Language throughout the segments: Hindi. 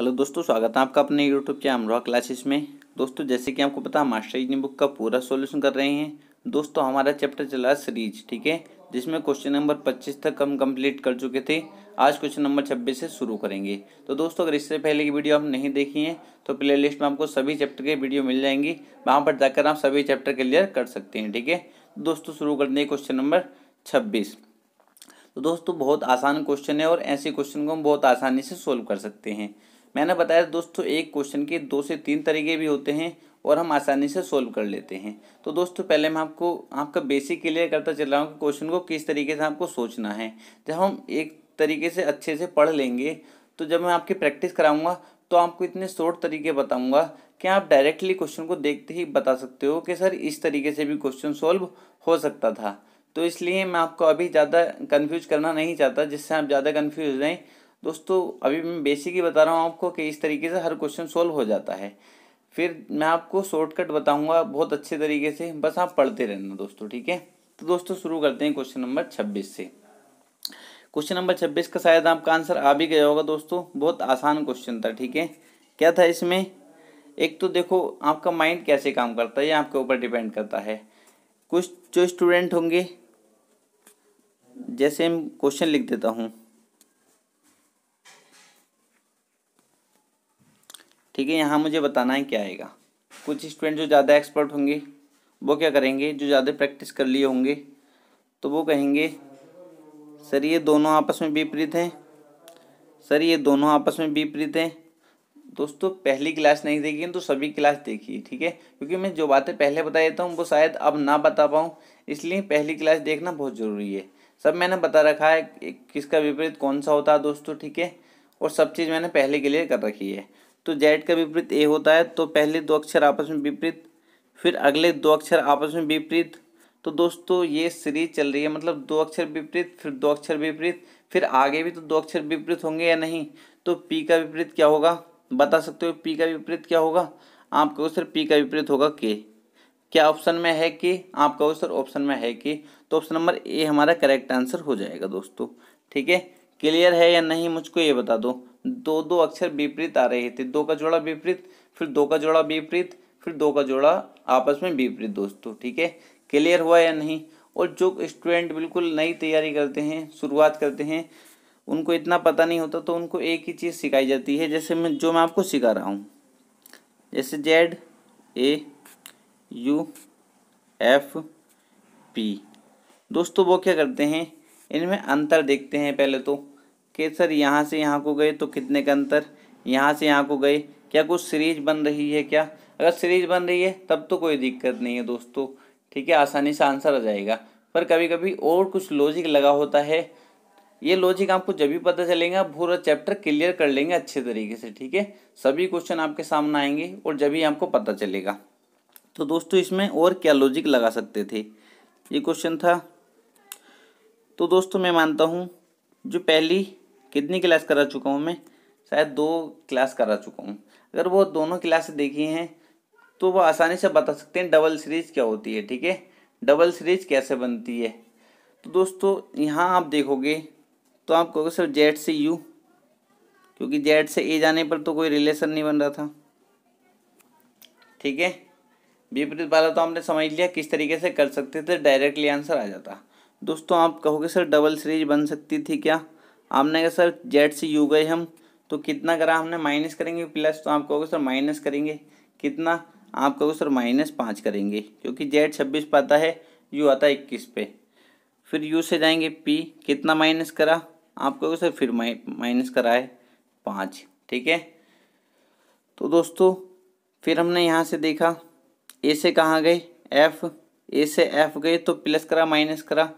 हेलो दोस्तों स्वागत है आपका अपने यूट्यूब के अमरा क्लासेस में दोस्तों जैसे कि आपको पता है मास्टर जी बुक का पूरा सॉल्यूशन कर रहे हैं दोस्तों हमारा चैप्टर चला सीरीज ठीक है जिसमें क्वेश्चन नंबर 25 तक हम कंप्लीट कर चुके थे आज क्वेश्चन नंबर 26 से शुरू करेंगे तो दोस्तों अगर इससे पहले की वीडियो आप नहीं देखी है तो प्ले लिस्ट में आपको सभी चैप्टर के वीडियो मिल जाएंगी वहाँ पर जाकर आप सभी चैप्टर क्लियर कर सकते हैं ठीक है दोस्तों शुरू कर देंगे क्वेश्चन नंबर छब्बीस तो दोस्तों बहुत आसान क्वेश्चन है और ऐसे क्वेश्चन को हम बहुत आसानी से सोल्व कर सकते हैं मैंने बताया दोस्तों एक क्वेश्चन के दो से तीन तरीके भी होते हैं और हम आसानी से सोल्व कर लेते हैं तो दोस्तों पहले मैं आपको आपका बेसिक क्लियर करता चल रहा हूँ कि क्वेश्चन को किस तरीके से आपको सोचना है जब हम एक तरीके से अच्छे से पढ़ लेंगे तो जब मैं आपकी प्रैक्टिस कराऊंगा तो आपको इतने शॉर्ट तरीके बताऊंगा कि आप डायरेक्टली क्वेश्चन को देखते ही बता सकते हो कि सर इस तरीके से भी क्वेश्चन सॉल्व हो सकता था तो इसलिए मैं आपको अभी ज़्यादा कन्फ्यूज करना नहीं चाहता जिससे आप ज़्यादा कन्फ्यूज रहें दोस्तों अभी मैं बेसिक ही बता रहा हूँ आपको कि इस तरीके से हर क्वेश्चन सोल्व हो जाता है फिर मैं आपको शॉर्टकट बताऊँगा बहुत अच्छे तरीके से बस आप पढ़ते रहना दोस्तों ठीक है तो दोस्तों शुरू करते हैं क्वेश्चन नंबर छब्बीस से क्वेश्चन नंबर छब्बीस का शायद आपका आंसर आ भी गया होगा दोस्तों बहुत आसान क्वेश्चन था ठीक है क्या था इसमें एक तो देखो आपका माइंड कैसे काम करता है ये आपके ऊपर डिपेंड करता है कुछ जो स्टूडेंट होंगे जैसे क्वेश्चन लिख देता हूँ ठीक है यहाँ मुझे बताना है क्या आएगा कुछ स्टूडेंट जो ज़्यादा एक्सपर्ट होंगे वो क्या करेंगे जो ज़्यादा प्रैक्टिस कर लिए होंगे तो वो कहेंगे सर ये दोनों आपस में विपरीत हैं सर ये दोनों आपस में विपरीत हैं दोस्तों पहली क्लास नहीं देखी तो सभी क्लास देखिए ठीक है क्योंकि मैं जो बातें पहले बता देता हूँ वो शायद अब ना बता पाऊँ इसलिए पहली क्लास देखना बहुत ज़रूरी है सब मैंने बता रखा है किसका विपरीत कौन सा होता है दोस्तों ठीक है और सब चीज़ मैंने पहले के लिए कर रखी है तो जेड का विपरीत ए होता है तो पहले दो अक्षर आपस में विपरीत फिर अगले दो अक्षर आपस में विपरीत तो दोस्तों ये सीरीज चल रही है मतलब दो अक्षर विपरीत फिर दो अक्षर विपरीत फिर आगे भी तो दो अक्षर विपरीत होंगे या नहीं तो पी का विपरीत क्या होगा बता सकते हो पी का विपरीत क्या होगा आपका उत्तर पी का विपरीत होगा के क्या ऑप्शन में है कि आपका उत्तर ऑप्शन में है कि तो ऑप्शन नंबर ए हमारा करेक्ट आंसर हो जाएगा दोस्तों ठीक है क्लियर है या नहीं मुझको ये बता दो दो दो अक्षर विपरीत आ रहे थे दो का जोड़ा विपरीत फिर दो का जोड़ा विपरीत फिर दो का जोड़ा आपस में विपरीत दोस्तों ठीक है क्लियर हुआ या नहीं और जो स्टूडेंट बिल्कुल नई तैयारी करते हैं शुरुआत करते हैं उनको इतना पता नहीं होता तो उनको एक ही चीज़ सिखाई जाती है जैसे मैं जो मैं आपको सिखा रहा हूँ जैसे Z A U F P दोस्तों वो क्या करते हैं इनमें अंतर देखते हैं पहले तो कि सर यहाँ से यहाँ को गए तो कितने का अंतर यहाँ से यहाँ को गए क्या कुछ सीरीज बन रही है क्या अगर सीरीज बन रही है तब तो कोई दिक्कत नहीं है दोस्तों ठीक है आसानी से आंसर आ जाएगा पर कभी कभी और कुछ लॉजिक लगा होता है ये लॉजिक आपको जब भी पता चलेगा पूरा चैप्टर क्लियर कर लेंगे अच्छे तरीके से ठीक है सभी क्वेश्चन आपके सामने आएंगे और जब ही आपको पता चलेगा तो दोस्तों इसमें और क्या लॉजिक लगा सकते थे ये क्वेश्चन था तो दोस्तों मैं मानता हूँ जो पहली कितनी क्लास करा चुका हूँ मैं शायद दो क्लास करा चुका हूँ अगर वो दोनों क्लास देखी हैं तो वो आसानी से बता सकते हैं डबल सीरीज क्या होती है ठीक है डबल सीरीज कैसे बनती है तो दोस्तों यहाँ आप देखोगे तो आप कहोगे सर जेड से यू क्योंकि जेड से ए जाने पर तो कोई रिलेशन नहीं बन रहा था ठीक है विपरीत वाला तो हमने समझ लिया किस तरीके से कर सकते थे डायरेक्टली आंसर आ जाता दोस्तों आप कहोगे सर डबल सीरीज बन सकती थी क्या आपने कहा सर जेड से यू गए हम तो कितना करा हमने माइनस करेंगे प्लस तो आप कहोगे सर माइनस करेंगे कितना आप कहोगे सर माइनस पाँच करेंगे क्योंकि जेड छब्बीस पे आता है यू आता है इक्कीस पे फिर यू से जाएंगे पी कितना माइनस करा आप कहोगे सर फिर माइनस करा है पाँच ठीक है तो दोस्तों फिर हमने यहाँ से देखा ए से कहाँ गए एफ ए से एफ गए तो प्लस करा माइनस करा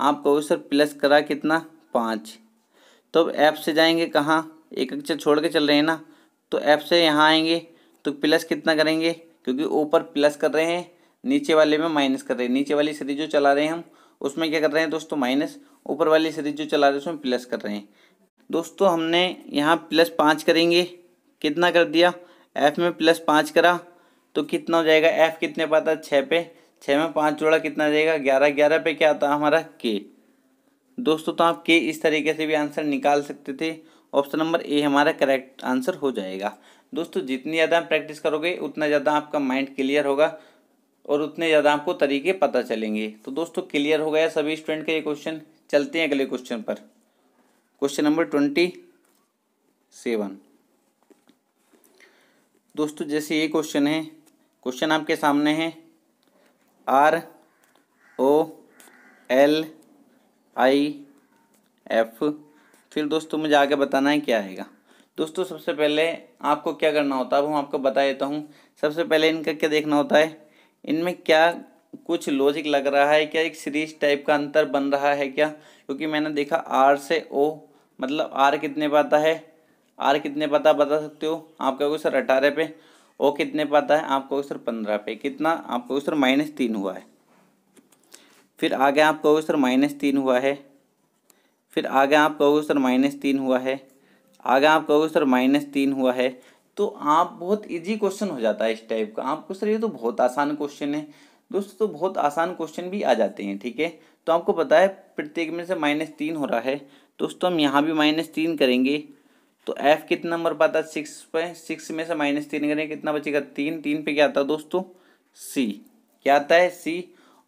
आप कहोगे सर प्लस करा कितना पाँच तो अब ऐप से जाएंगे कहाँ एक अक्षर छोड़ के चल रहे हैं ना तो ऐप से यहाँ आएंगे तो प्लस कितना करेंगे क्योंकि ऊपर प्लस कर रहे हैं नीचे वाले में माइनस कर रहे हैं नीचे वाली सीरीज जो चला रहे हैं हम उसमें क्या कर रहे हैं दोस्तों माइनस ऊपर वाली सीरीज जो चला रहे हैं उसमें प्लस कर रहे हैं दोस्तों हमने यहाँ प्लस पाँच करेंगे कितना कर दिया एफ़ में प्लस पाँच करा तो कितना हो जाएगा एफ़ कितने पाता है छः पे छः में पाँच जोड़ा कितना हो जाएगा ग्यारह ग्यारह पे क्या आता है हमारा के दोस्तों तो आप के इस तरीके से भी आंसर निकाल सकते थे ऑप्शन नंबर ए हमारा करेक्ट आंसर हो जाएगा दोस्तों जितनी ज़्यादा आप प्रैक्टिस करोगे उतना ज़्यादा आपका माइंड क्लियर होगा और उतने ज़्यादा आपको तरीके पता चलेंगे तो दोस्तों क्लियर हो गया सभी स्टूडेंट का ये क्वेश्चन चलते हैं अगले क्वेश्चन पर क्वेश्चन नंबर ट्वेंटी सेवन दोस्तों जैसे ये क्वेश्चन है क्वेश्चन आपके सामने है R O L I F फिर दोस्तों मुझे आगे बताना है क्या आएगा दोस्तों सबसे पहले आपको क्या करना होता है अब हम आपको बता देता हूँ सबसे पहले इनका क्या देखना होता है इनमें क्या कुछ लॉजिक लग रहा है क्या एक सीरीज टाइप का अंतर बन रहा है क्या क्योंकि मैंने देखा आर से ओ मतलब आर कितने पाता है आर कितने पाता बता सकते हो आपका क्वेश्चन अठारह पे ओ कितने पाता है आपका क्वेश्चन पंद्रह पे कितना आपका क्वेश्चन माइनस तीन हुआ है फिर आगे आप कहोगे सर माइनस तीन हुआ है फिर आगे आप कहोगे सर माइनस तीन हुआ है आगे आप कहोगे सर माइनस तीन हुआ है तो आप बहुत इजी क्वेश्चन हो जाता है इस टाइप का आपको सर ये तो बहुत आसान क्वेश्चन है दोस्तों तो बहुत आसान क्वेश्चन भी आ जाते हैं ठीक है तो आपको पता है प्रत्येक में से माइनस तीन हो रहा है दोस्तों हम यहाँ भी माइनस तीन करेंगे तो एफ़ कितना नंबर पाता है सिक्स पे सिक्स में से माइनस तीन करेंगे कितना बचेगा तीन तीन पे क्या आता है दोस्तों सी क्या आता है सी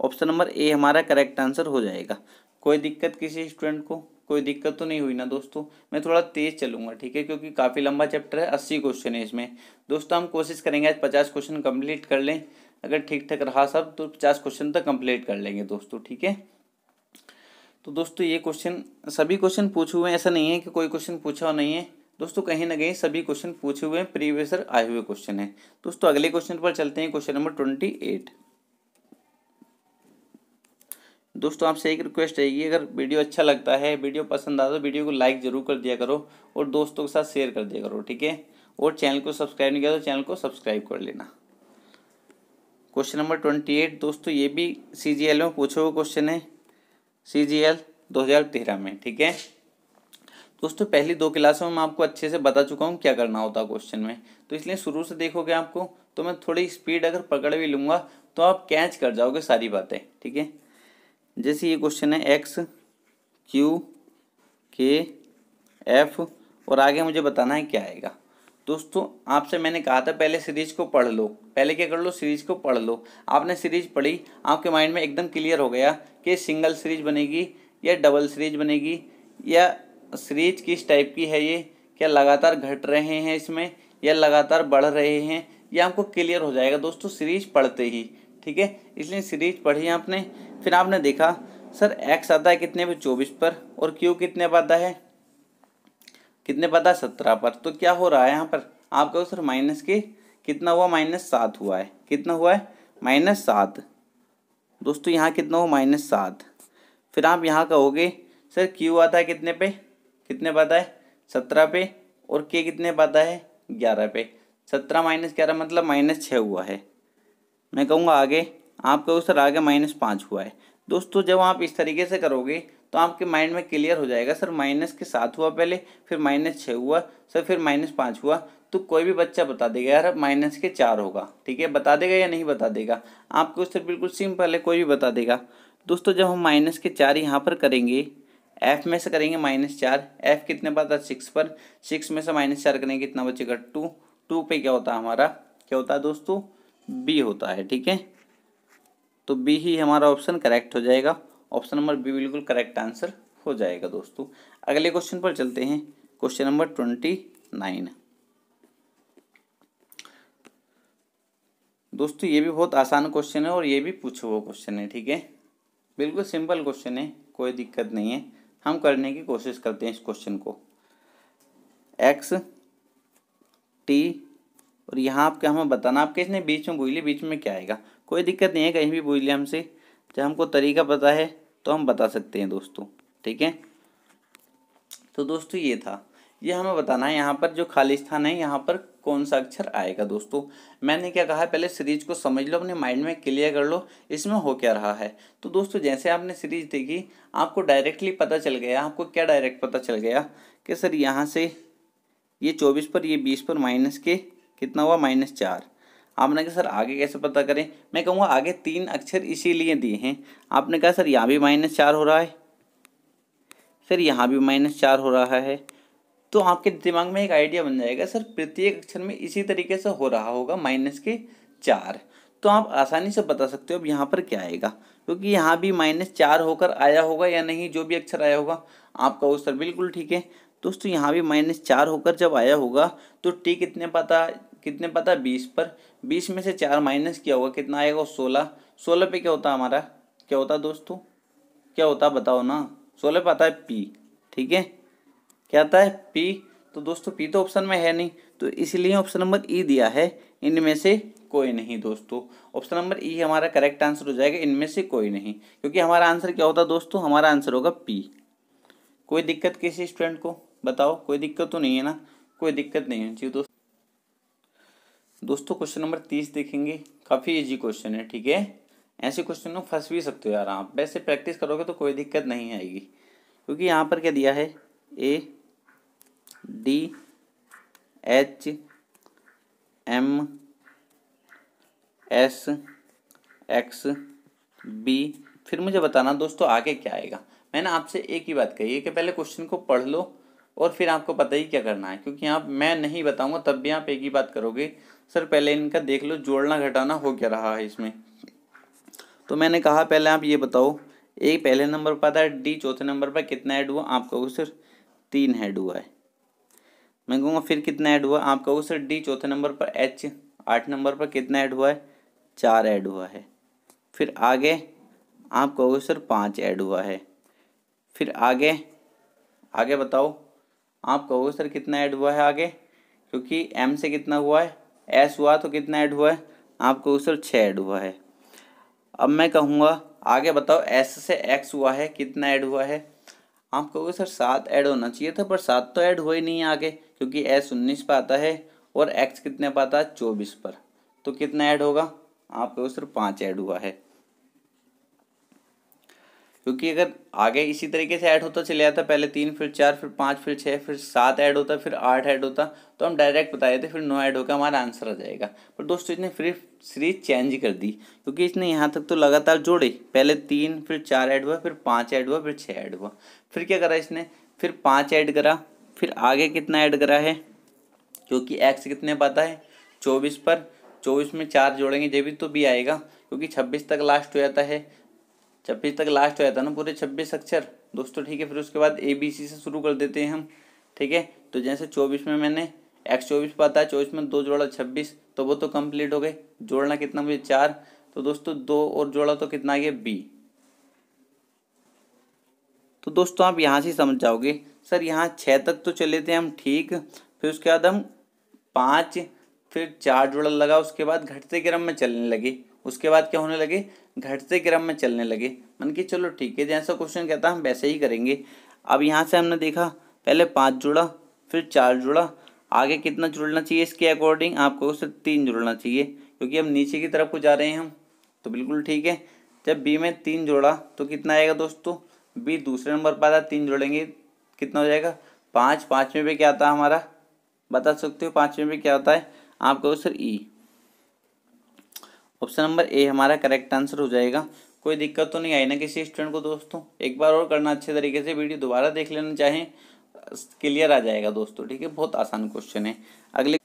ऑप्शन नंबर ए हमारा करेक्ट आंसर हो जाएगा कोई दिक्कत किसी स्टूडेंट को कोई दिक्कत तो नहीं हुई ना दोस्तों मैं थोड़ा तेज़ चलूंगा ठीक है क्योंकि काफ़ी लंबा चैप्टर है अस्सी क्वेश्चन है इसमें दोस्तों हम कोशिश करेंगे आज पचास क्वेश्चन कंप्लीट कर लें अगर ठीक ठाक रहा सब तो पचास क्वेश्चन तक कंप्लीट कर लेंगे दोस्तों ठीक है तो दोस्तों ये क्वेश्चन सभी क्वेश्चन पूछे हुए हैं ऐसा नहीं है कि कोई क्वेश्चन पूछा नहीं है दोस्तों कहीं ना कहीं सभी क्वेश्चन पूछे हुए हैं प्रीवियसर आए हुए क्वेश्चन है दोस्तों अगले क्वेश्चन पर चलते हैं क्वेश्चन नंबर ट्वेंटी एट दोस्तों आपसे एक रिक्वेस्ट रहेगी अगर वीडियो अच्छा लगता है वीडियो पसंद आता है तो वीडियो को लाइक जरूर कर दिया करो और दोस्तों के साथ शेयर कर दिया करो ठीक है और चैनल को सब्सक्राइब नहीं किया तो चैनल को सब्सक्राइब कर लेना क्वेश्चन नंबर ट्वेंटी एट दोस्तों ये भी सी जी एल में पूछो हुआ क्वेश्चन है सी जी एल दो हज़ार तेरह में ठीक है दोस्तों पहली दो क्लासों में मैं आपको अच्छे से बता चुका हूँ क्या करना होता क्वेश्चन में तो इसलिए शुरू से देखोगे आपको तो मैं थोड़ी स्पीड अगर पकड़ भी लूँगा तो आप कैच कर जाओगे सारी बातें ठीक है जैसे ये क्वेश्चन है एक्स क्यू के एफ और आगे मुझे बताना है क्या आएगा दोस्तों आपसे मैंने कहा था पहले सीरीज को पढ़ लो पहले क्या कर लो सीरीज को पढ़ लो आपने सीरीज पढ़ी आपके माइंड में एकदम क्लियर हो गया कि सिंगल सीरीज बनेगी या डबल सीरीज बनेगी या सीरीज किस टाइप की है ये क्या लगातार घट रहे हैं इसमें या लगातार बढ़ रहे हैं ये आपको क्लियर हो जाएगा दोस्तों सीरीज पढ़ते ही ठीक है इसलिए सीरीज पढ़ी आपने फिर आपने देखा सर एक्स आता है कितने पे चौबीस पर और क्यू कितने पर आता है कितने पर आता है सत्रह पर तो क्या हो रहा है यहाँ पर आप कहो सर माइनस के कितना हुआ माइनस सात हुआ है कितना हुआ है माइनस सात दोस्तों यहाँ कितना हुआ माइनस सात फिर आप यहाँ कहोगे सर क्यू आता है कितने पे कितने पर आता है सत्रह पे और के कितने पर आता है ग्यारह पे सत्रह माइनस ग्यारह मतलब माइनस छः हुआ है मैं कहूँगा आगे आपका सर आगे माइनस पाँच हुआ है दोस्तों जब आप इस तरीके से करोगे तो आपके माइंड में क्लियर हो जाएगा सर माइनस के सात हुआ पहले फिर माइनस छः हुआ सर फिर माइनस पाँच हुआ तो कोई भी बच्चा बता देगा यार माइनस के चार होगा ठीक है बता देगा या नहीं बता देगा आपके उससे बिल्कुल सिंपल है कोई भी बता देगा दोस्तों जब हम माइनस के चार यहाँ पर करेंगे एफ में से करेंगे माइनस चार एफ कितने पर आता सिक्स पर सिक्स में से माइनस चार करेंगे कितना बचेगा टू टू पे क्या होता है हमारा क्या होता है दोस्तों बी होता है ठीक है तो बी ही हमारा ऑप्शन करेक्ट हो जाएगा ऑप्शन नंबर बी बिल्कुल करेक्ट आंसर हो जाएगा दोस्तों अगले क्वेश्चन पर चलते हैं क्वेश्चन नंबर ट्वेंटी नाइन दोस्तों ये भी बहुत आसान क्वेश्चन है और ये भी पूछो हुआ क्वेश्चन है ठीक है बिल्कुल सिंपल क्वेश्चन है कोई दिक्कत नहीं है हम करने की कोशिश करते हैं इस क्वेश्चन को एक्स टी और यहाँ आपके हमें बताना आपके इसने बीच में बोलिए बीच में क्या आएगा कोई दिक्कत नहीं है कहीं भी लिया हमसे जब हमको तरीका पता है तो हम बता सकते हैं दोस्तों ठीक है तो दोस्तों ये था ये हमें बताना है यहाँ पर जो खाली स्थान है यहाँ पर कौन सा अक्षर आएगा दोस्तों मैंने क्या कहा है पहले सीरीज को समझ लो अपने माइंड में क्लियर कर लो इसमें हो क्या रहा है तो दोस्तों जैसे आपने सीरीज देखी आपको डायरेक्टली पता चल गया आपको क्या डायरेक्ट पता चल गया कि सर यहाँ से ये चौबीस पर ये बीस पर माइनस के कितना हुआ माइनस चार आपने कहा सर आगे कैसे पता करें मैं कहूँगा आगे तीन अक्षर इसीलिए दिए हैं आपने कहा सर यहाँ भी माइनस चार हो रहा है सर यहाँ भी माइनस चार हो रहा है तो आपके दिमाग में एक आइडिया बन जाएगा सर प्रत्येक अक्षर में इसी तरीके से हो रहा होगा माइनस के चार तो आप आसानी से बता सकते हो अब यहाँ पर क्या आएगा क्योंकि यहाँ भी माइनस चार होकर आया होगा या नहीं जो भी अक्षर आया होगा आपका उत्तर बिल्कुल ठीक है दोस्तों यहाँ भी माइनस चार होकर जब आया होगा तो टी कितने पता कितने पता बीस पर बीस में से चार माइनस किया होगा कितना आएगा सोलह सोलह पे क्या होता हमारा क्या होता दोस्तों क्या होता बताओ ना सोलह पे आता है पी ठीक है क्या आता है पी तो दोस्तों पी तो ऑप्शन में है नहीं तो इसलिए ऑप्शन नंबर ई दिया है इनमें से कोई नहीं दोस्तों ऑप्शन नंबर ई हमारा करेक्ट आंसर हो जाएगा इनमें से कोई नहीं क्योंकि हमारा आंसर क्या होता दोस्तों हमारा आंसर होगा पी कोई दिक्कत किसी स्टूडेंट को बताओ कोई दिक्कत तो नहीं है ना कोई दिक्कत नहीं है जी दोस्त दोस्तों क्वेश्चन नंबर तीस देखेंगे काफ़ी इजी क्वेश्चन है ठीक है ऐसे क्वेश्चन में फंस भी सकते हो यार आप वैसे प्रैक्टिस करोगे तो कोई दिक्कत नहीं आएगी क्योंकि यहाँ पर क्या दिया है A D H M S X B फिर मुझे बताना दोस्तों आगे क्या आएगा मैंने आपसे एक ही बात कही है कि पहले क्वेश्चन को पढ़ लो और फिर आपको पता ही क्या करना है क्योंकि आप मैं नहीं बताऊंगा तब भी आप एक ही बात करोगे सर पहले इनका देख लो जोड़ना घटाना हो क्या रहा है इसमें तो मैंने कहा पहले आप ये बताओ ए पहले नंबर पर था डी चौथे नंबर पर कितना ऐड हुआ आप कहोगे सर तीन ऐड हुआ है मैं कहूँगा फिर कितना ऐड हुआ आप कहोगे सर डी चौथे नंबर पर एच आठ नंबर पर कितना ऐड हुआ है चार ऐड हुआ है फिर आगे आप कहोगे सर पाँच ऐड हुआ है फिर आगे आगे बताओ आप कहोगे सर कितना ऐड हुआ है आगे क्योंकि एम से कितना हुआ है एस हुआ तो कितना ऐड हुआ है आप कहोगे सर छः ऐड हुआ है अब मैं कहूँगा आगे बताओ एस से एक्स हुआ है कितना ऐड हुआ है आप कहोगे सर सात ऐड होना चाहिए था पर सात तो ऐड हुआ ही नहीं आगे क्योंकि एस उन्नीस पर आता है और एक्स कितने पर आता है चौबीस पर तो कितना ऐड होगा आप कहोगे सर पाँच ऐड हुआ है क्योंकि अगर आगे इसी तरीके से ऐड होता चले जाता पहले तीन फिर चार फिर पाँच फिर छः फिर सात ऐड होता फिर आठ ऐड होता तो हम डायरेक्ट बता देते फिर नौ ऐड होकर हमारा आंसर आ जाएगा पर दोस्तों इसने फिर सीरीज चेंज कर दी क्योंकि इसने यहाँ तक तो लगातार जोड़े पहले तीन फिर चार ऐड हुआ फिर पाँच ऐड हुआ फिर छः ऐड हुआ फिर क्या करा इसने फिर पाँच ऐड करा फिर आगे कितना ऐड करा है क्योंकि एक्स कितने पाता है चौबीस पर चौबीस में चार जोड़ेंगे जब भी तो भी आएगा क्योंकि छब्बीस तक लास्ट हो जाता है छब्बीस तक लास्ट जाता है ना पूरे छब्बीस अक्षर दोस्तों ठीक है फिर उसके बाद ए बी सी से शुरू कर देते हैं हम ठीक है तो जैसे चौबीस में मैंने एक्स चौबीस पाता है चौबीस में दो जोड़ा छब्बीस तो वो तो कंप्लीट हो गए जोड़ना कितना मुझे चार तो दोस्तों दो और जोड़ा तो कितना आ गया बी तो दोस्तों आप यहाँ से समझ जाओगे सर यहाँ छः तक तो चले थे हम ठीक फिर उसके बाद हम पाँच फिर चार जोड़ा लगा उसके बाद घटते क्रम में चलने लगे उसके बाद क्या होने लगे घटते क्रम में चलने लगे मन की चलो ठीक है जैसा क्वेश्चन कहता हम वैसे ही करेंगे अब यहाँ से हमने देखा पहले पाँच जुड़ा फिर चार जुड़ा आगे कितना जुड़ना चाहिए इसके अकॉर्डिंग आपको उसे तीन जुड़ना चाहिए क्योंकि हम नीचे की तरफ को जा रहे हैं हम तो बिल्कुल ठीक है जब बी में तीन जोड़ा तो कितना आएगा दोस्तों बी दूसरे नंबर पर आता तीन जोड़ेंगे कितना हो जाएगा पाँच पाँचवें भी क्या आता है हमारा बता सकते हो पाँच में भी क्या आता है आपका sir E e। Option number A हमारा करेक्ट आंसर हो जाएगा कोई दिक्कत तो नहीं आई ना किसी स्टूडेंट को दोस्तों एक बार और करना अच्छे तरीके से वीडियो दोबारा देख लेना चाहें क्लियर आ जाएगा दोस्तों ठीक है बहुत आसान क्वेश्चन है अगले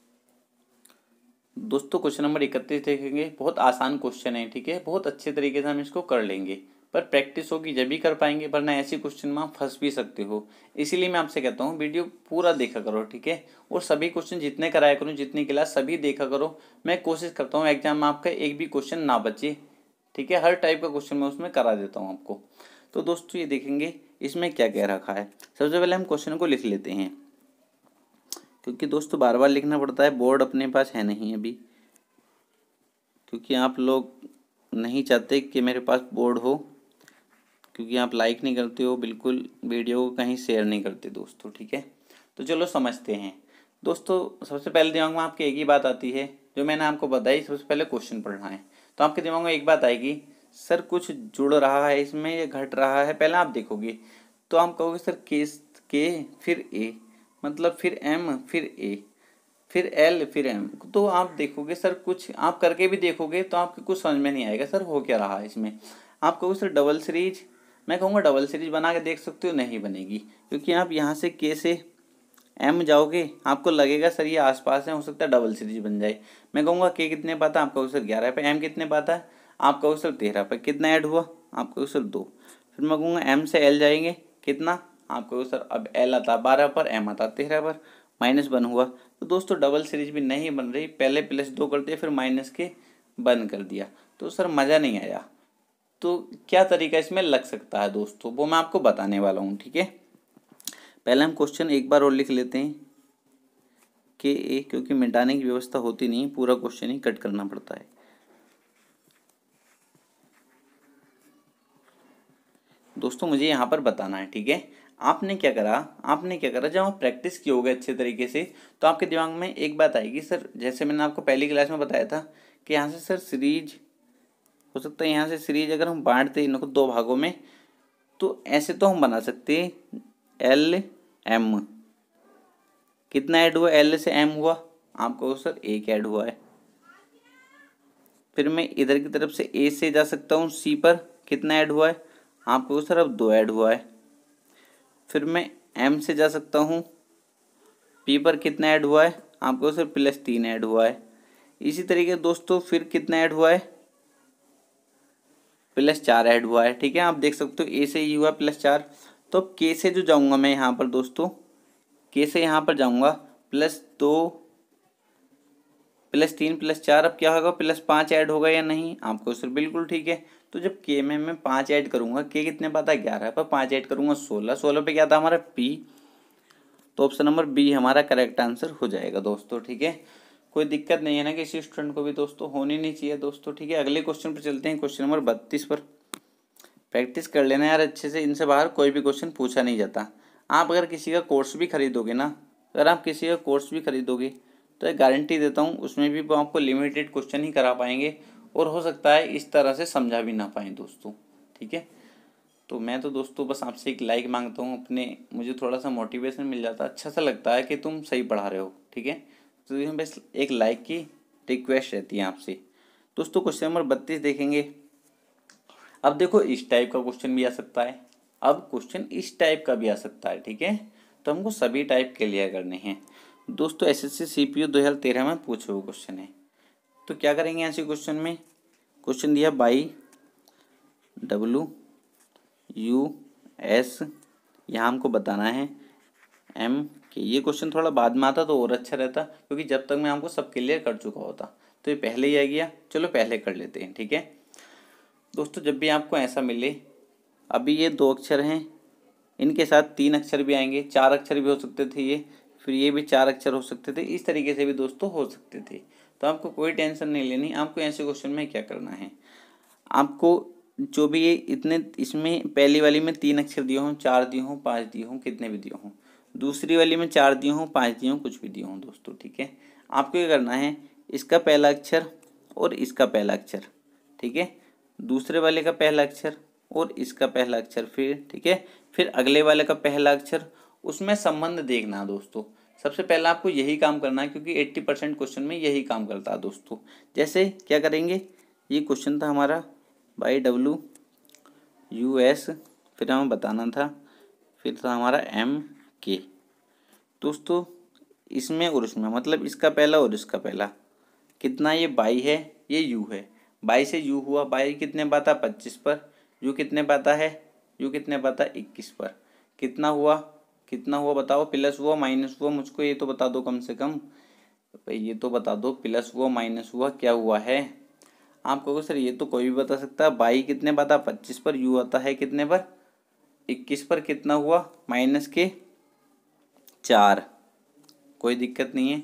दोस्तों क्वेश्चन नंबर इकतीस देखेंगे बहुत आसान क्वेश्चन है ठीक है बहुत अच्छे तरीके से हम इसको कर लेंगे पर प्रैक्टिस होगी जब भी कर पाएंगे वरना ऐसी क्वेश्चन में आप फंस भी सकते हो इसीलिए मैं आपसे कहता हूँ वीडियो पूरा देखा करो ठीक है और सभी क्वेश्चन जितने कराया करूँ जितनी क्लास सभी देखा करो मैं कोशिश करता हूँ एग्जाम में आपका एक भी क्वेश्चन ना बचे ठीक है हर टाइप का क्वेश्चन मैं उसमें करा देता हूँ आपको तो दोस्तों ये देखेंगे इसमें क्या कह रखा है सबसे पहले हम क्वेश्चन को लिख लेते हैं क्योंकि दोस्तों बार बार लिखना पड़ता है बोर्ड अपने पास है नहीं अभी क्योंकि आप लोग नहीं चाहते कि मेरे पास बोर्ड हो क्योंकि आप लाइक नहीं करते हो बिल्कुल वीडियो को कहीं शेयर नहीं करते दोस्तों ठीक है तो चलो समझते हैं दोस्तों सबसे पहले दिमाग में आपकी एक ही बात आती है जो मैंने आपको बताई सबसे पहले क्वेश्चन पढ़ना है तो आपके दिमाग में एक बात आएगी सर कुछ जुड़ रहा है इसमें या घट रहा है पहले आप देखोगे तो आप कहोगे सर के के फिर ए मतलब फिर एम फिर ए फिर एल फिर एम तो आप देखोगे सर कुछ आप करके भी देखोगे तो आपके कुछ समझ में नहीं आएगा सर हो क्या रहा है इसमें आप कहोगे सर डबल सीरीज मैं कहूँगा डबल सीरीज बना के देख सकते हो नहीं बनेगी क्योंकि आप यहाँ से के से एम जाओगे आपको लगेगा सर ये आसपास है हो सकता है डबल सीरीज बन जाए मैं कहूँगा के कितने पाता आपका सर ग्यारह पे एम कितने पाता है आपका सर तेरह पे कितना ऐड हुआ आपका सर दो फिर मैं कहूँगा एम से एल जाएंगे कितना आपका सर अब एल आता बारह पर एम आता तेरह पर माइनस वन हुआ तो दोस्तों डबल सीरीज भी नहीं बन रही पहले प्लस दो करते फिर माइनस के बंद कर दिया तो सर मज़ा नहीं आया तो क्या तरीका इसमें लग सकता है दोस्तों वो मैं आपको बताने वाला हूँ ठीक है पहले हम क्वेश्चन एक बार और लिख लेते हैं कि एक क्योंकि मिटाने की व्यवस्था होती नहीं पूरा क्वेश्चन ही कट करना पड़ता है दोस्तों मुझे यहाँ पर बताना है ठीक है आपने क्या करा आपने क्या करा जब आप प्रैक्टिस किए होगे अच्छे तरीके से तो आपके दिमाग में एक बात आएगी सर जैसे मैंने आपको पहली क्लास में बताया था कि यहाँ से सर सीरीज हो सकता है यहाँ से सीरीज अगर हम बांटते इनको दो भागों में तो ऐसे तो हम बना सकते एल एम कितना ऐड हुआ एल से एम हुआ आपको सर एक ऐड हुआ है फिर मैं इधर की तरफ से ए से जा सकता हूँ सी पर कितना ऐड हुआ है आपको सर अब दो ऐड हुआ है फिर मैं एम से जा सकता हूँ पी पर कितना ऐड हुआ है आपको सर प्लस तीन ऐड हुआ है इसी तरीके दोस्तों फिर कितना ऐड हुआ है प्लस चार ऐड हुआ है ठीक है आप देख सकते हो ए से ही e हुआ प्लस चार तो अब के से जो जाऊंगा मैं यहाँ पर दोस्तों के से यहाँ पर जाऊंगा प्लस दो प्लस तीन प्लस चार अब क्या होगा प्लस पाँच ऐड होगा या नहीं आपको सर बिल्कुल ठीक है तो जब के में मैं पाँच ऐड करूँगा के कितने पाता है ग्यारह पर पाँच ऐड करूँगा सोलह सोलह पे क्या था हमारा पी तो ऑप्शन नंबर बी हमारा करेक्ट आंसर हो जाएगा दोस्तों ठीक है कोई दिक्कत नहीं है ना किसी स्टूडेंट को भी दोस्तों होनी नहीं चाहिए दोस्तों ठीक है अगले क्वेश्चन पर चलते हैं क्वेश्चन नंबर बत्तीस पर प्रैक्टिस कर लेना यार अच्छे से इनसे बाहर कोई भी क्वेश्चन पूछा नहीं जाता आप अगर किसी का कोर्स भी खरीदोगे ना अगर आप किसी का कोर्स भी खरीदोगे तो एक गारंटी देता हूँ उसमें भी वो आपको लिमिटेड क्वेश्चन ही करा पाएंगे और हो सकता है इस तरह से समझा भी ना पाए दोस्तों ठीक है तो मैं तो दोस्तों बस आपसे एक लाइक मांगता हूँ अपने मुझे थोड़ा सा मोटिवेशन मिल जाता है अच्छा सा लगता है कि तुम सही पढ़ा रहे हो ठीक है तो इसमें बस एक लाइक की रिक्वेस्ट रहती है आपसे दोस्तों क्वेश्चन नंबर बत्तीस देखेंगे अब देखो इस टाइप का क्वेश्चन भी आ सकता है अब क्वेश्चन इस टाइप का भी आ सकता है ठीक है तो हमको सभी टाइप क्लियर करने हैं दोस्तों S S C C P U दो हज़ार तेरह में पूछे हुए क्वेश्चन है तो क्या करेंगे ऐसे क्वेश्चन में क्वेश्चन दिया बाई डब्लू यू एस यहाँ हमको बताना है एम ओके ये क्वेश्चन थोड़ा बाद में आता तो और अच्छा रहता क्योंकि जब तक मैं आपको सब क्लियर कर चुका होता तो ये पहले ही आ गया चलो पहले कर लेते हैं ठीक है दोस्तों जब भी आपको ऐसा मिले अभी ये दो अक्षर हैं इनके साथ तीन अक्षर भी आएंगे चार अक्षर भी हो सकते थे ये फिर ये भी चार अक्षर हो सकते थे इस तरीके से भी दोस्तों हो सकते थे तो आपको कोई टेंशन नहीं लेनी आपको ऐसे क्वेश्चन में क्या करना है आपको जो भी ये इतने इसमें पहली वाली में तीन अक्षर दिए हों चार दिए हों पाँच दिए हों कितने भी दिए हों दूसरी वाली में चार दिए हों पाँच दिए हों कुछ भी दिए हों दोस्तों ठीक है आपको क्या करना है इसका पहला अक्षर और इसका पहला अक्षर ठीक है दूसरे वाले का पहला अक्षर और इसका पहला अक्षर फिर ठीक है फिर अगले वाले का पहला अक्षर उसमें संबंध देखना दोस्तों सबसे पहला आपको यही काम करना है क्योंकि एट्टी परसेंट क्वेश्चन में यही काम करता है दोस्तों जैसे क्या करेंगे ये क्वेश्चन था हमारा बाई डब्ल्यू यू एस फिर हमें बताना था फिर था हमारा एम के दोस्तों इसमें और इसमें मतलब इसका पहला और इसका पहला कितना ये बाई है ये यू है बाई से यू हुआ बाई कितने बाता पच्चीस पर यू कितने बाता है यू कितने बाता इक्कीस पर कितना हुआ कितना हुआ बताओ प्लस हुआ माइनस हुआ मुझको ये तो बता दो कम से कम ये तो बता दो प्लस हुआ माइनस हुआ क्या हुआ है आप कहोगे सर ये तो कोई भी बता सकता है बाई कितने बाता पच्चीस पर यू आता है कितने पर इक्कीस पर कितना हुआ माइनस के चार कोई दिक्कत नहीं है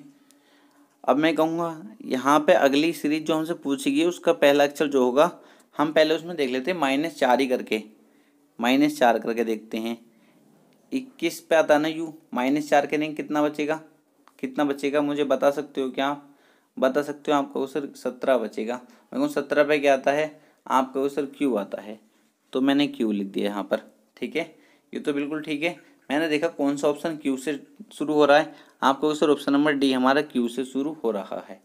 अब मैं कहूँगा यहाँ पे अगली सीरीज जो हमसे पूछी गई उसका पहला अक्षर जो होगा हम पहले उसमें देख लेते हैं माइनस चार ही करके माइनस चार करके देखते हैं इक्कीस पे आता ना यू माइनस चार के नहीं कितना बचेगा कितना बचेगा मुझे बता सकते हो क्या आप बता सकते हो आपको सर सत्रह बचेगा मैं कहूँ सत्रह पे क्या आता है वो सर क्यू आता है तो मैंने क्यू लिख दिया यहाँ पर ठीक है ये तो बिल्कुल ठीक है मैंने देखा कौन सा ऑप्शन क्यू से शुरू हो रहा है आपको सर ऑप्शन नंबर डी हमारा क्यू से शुरू हो रहा है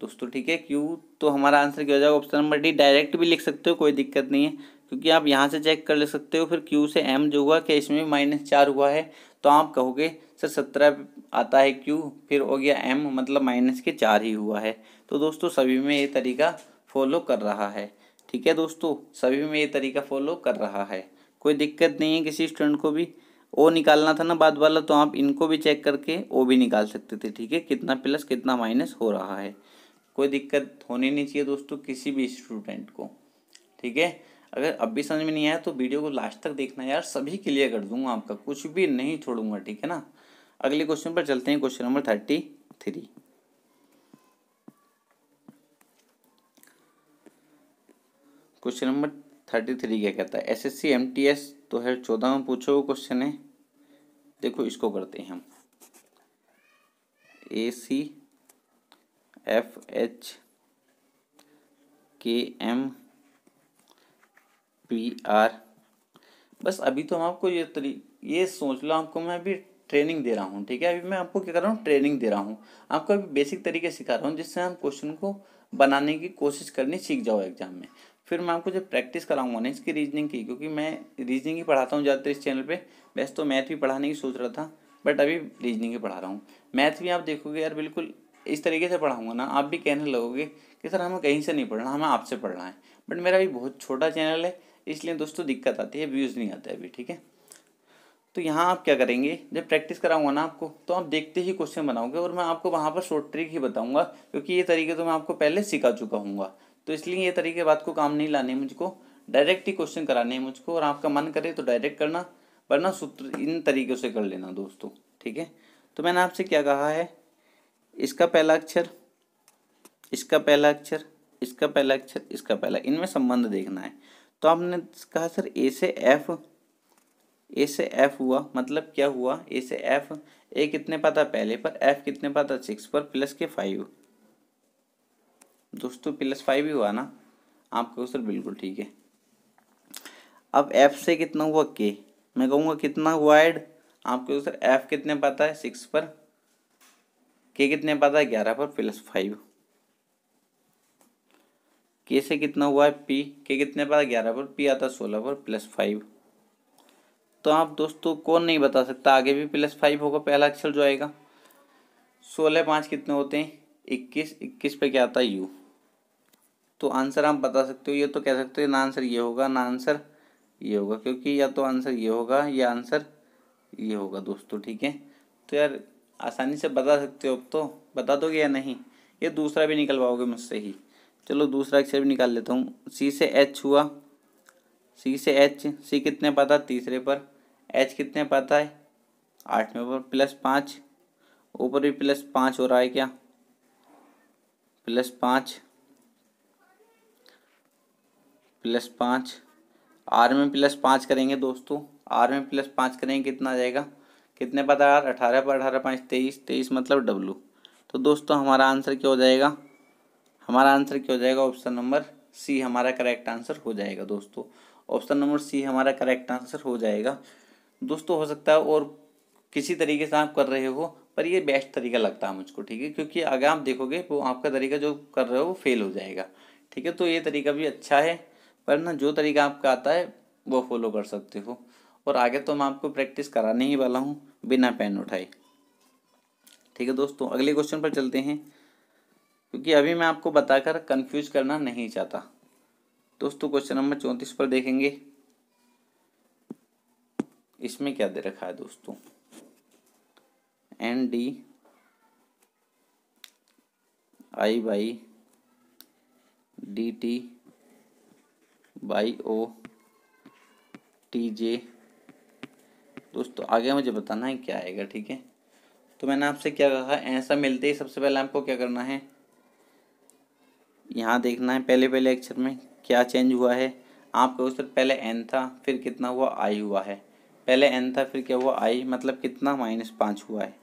दोस्तों ठीक है क्यू तो हमारा आंसर क्या हो जाएगा ऑप्शन नंबर डी डायरेक्ट भी लिख सकते हो कोई दिक्कत नहीं है क्योंकि आप यहाँ से चेक कर ले सकते हो फिर क्यू से एम जो हुआ क्या इसमें भी माइनस चार हुआ है तो आप कहोगे सर सत्रह आता है क्यू फिर हो गया एम मतलब माइनस के चार ही हुआ है तो दोस्तों सभी में ये तरीका फॉलो कर रहा है ठीक है दोस्तों सभी में ये तरीका फॉलो कर रहा है कोई दिक्कत नहीं है किसी स्टूडेंट को भी ओ निकालना था ना बाद वाला तो आप इनको भी चेक करके ओ भी निकाल सकते थे ठीक है कितना प्लस कितना माइनस हो रहा है कोई दिक्कत होनी नहीं चाहिए दोस्तों किसी भी स्टूडेंट को ठीक है अगर अब भी समझ में नहीं आया तो वीडियो को लास्ट तक देखना यार सभी क्लियर कर दूंगा आपका कुछ भी नहीं छोड़ूंगा ठीक है ना अगले क्वेश्चन पर चलते हैं question number thirty three question number thirty three क्या कहता है S S C M T S दो तो हज़ार चौदह में पूछो वो क्वेश्चन है देखो इसको करते हैं हम A C F H K M P R बस अभी तो हम आपको ये तरी ये सोच लो आपको मैं अभी ट्रेनिंग दे रहा हूँ ठीक है अभी मैं आपको क्या कर रहा हूँ ट्रेनिंग दे रहा हूँ आपको अभी बेसिक तरीके सिखा रहा हूँ जिससे हम क्वेश्चन को बनाने की कोशिश करनी सीख जाओ एग्जाम में फिर मैं आपको जब प्रैक्टिस कराऊंगा ना इसकी रीजनिंग की क्योंकि मैं रीजनिंग ही पढ़ाता हूँ ज़्यादातर इस चैनल पे वैसे तो मैथ भी पढ़ाने की सोच रहा था बट अभी रीजनिंग ही पढ़ा रहा हूँ मैथ भी आप देखोगे यार बिल्कुल इस तरीके से पढ़ाऊंगा ना आप भी कहने लगोगे कि सर हमें कहीं से नहीं पढ़ना हमें आपसे पढ़ना है बट मेरा भी बहुत छोटा चैनल है इसलिए दोस्तों दिक्कत आती है व्यूज़ नहीं आते अभी ठीक है तो यहाँ आप क्या करेंगे जब प्रैक्टिस कराऊंगा ना आपको तो आप देखते ही क्वेश्चन बनाओगे और मैं आपको वहाँ पर शॉर्ट ट्रिक ही बताऊँगा क्योंकि ये तरीके तो मैं आपको पहले सिखा चुका हूँ तो इसलिए ये तरीके बात को काम नहीं लाने मुझको डायरेक्ट ही क्वेश्चन कराने मुझको और आपका मन करे तो डायरेक्ट करना वरना सूत्र इन तरीक़ों से कर लेना दोस्तों ठीक है तो मैंने आपसे क्या कहा है इसका पहला अक्षर इसका पहला अक्षर इसका पहला अक्षर इसका पहला इनमें संबंध देखना है तो आपने कहा सर ए से एफ ए से एफ हुआ मतलब क्या हुआ ए से एफ ए कितने पाता पहले पर एफ कितने पाता सिक्स पर प्लस के फाइव दोस्तों प्लस फाइव ही हुआ ना आपका सर बिल्कुल ठीक है अब एफ से कितना हुआ के मैं कहूँगा कितना वाइड आपको सर तो एफ कितने पता है सिक्स पर के कितने पता है ग्यारह पर प्लस फाइव के से कितना हुआ है पी के कितने पता ग्यारह पर पी आता सोलह पर प्लस फाइव तो आप दोस्तों कौन नहीं बता सकता आगे भी प्लस फाइव होगा पहला अक्षर जो आएगा सोलह पाँच कितने होते हैं इक्कीस इक्कीस पे क्या आता है यू तो आंसर आप बता सकते हो ये तो कह सकते हो ना आंसर ये होगा ना आंसर ये होगा क्योंकि या तो आंसर ये होगा या आंसर ये होगा दोस्तों ठीक है तो यार आसानी से बता सकते हो अब तो बता दोगे या नहीं ये दूसरा भी निकल पाओगे मुझसे ही चलो दूसरा अक्षर भी निकाल लेता हूँ सी से एच हुआ सी से एच सी कितने पाता तीसरे पर एच कितने पाता है आठवें पर प्लस पाँच ऊपर भी प्लस पाँच हो रहा है क्या प्लस पाँच प्लस पाँच आर में प्लस पाँच करेंगे दोस्तों आर में प्लस पाँच करेंगे कितना आ जाएगा कितने पता यार अठारह पर अठारह पाँच तेईस तेईस मतलब डब्लू तो दोस्तों हमारा आंसर क्या हो जाएगा हमारा आंसर क्या हो जाएगा ऑप्शन नंबर सी हमारा करेक्ट आंसर हो जाएगा दोस्तों ऑप्शन नंबर सी हमारा करेक्ट आंसर हो जाएगा दोस्तों हो सकता है और किसी तरीके से आप कर रहे हो पर ये बेस्ट तरीका लगता है मुझको ठीक है क्योंकि अगर आप देखोगे वो आपका तरीका जो कर रहे हो वो फेल हो जाएगा ठीक है तो ये तरीका भी अच्छा है वरना जो तरीका आपका आता है वो फॉलो कर सकते हो और आगे तो मैं आपको प्रैक्टिस कराने ही वाला हूँ बिना पेन उठाए ठीक है दोस्तों अगले क्वेश्चन पर चलते हैं क्योंकि अभी मैं आपको बताकर कंफ्यूज करना नहीं चाहता दोस्तों क्वेश्चन नंबर चौंतीस पर देखेंगे इसमें क्या दे रखा है दोस्तों N D I by D T by O T J दोस्तों आगे मुझे बताना है क्या आएगा ठीक है तो मैंने आपसे क्या कहा ऐसा मिलते ही सबसे पहले आपको क्या करना है यहाँ देखना है पहले पहले एक्चर में क्या चेंज हुआ है आपका उत्तर पहले एन था फिर कितना हुआ आई हुआ है पहले एन था फिर क्या हुआ आई मतलब कितना माइनस पाँच हुआ है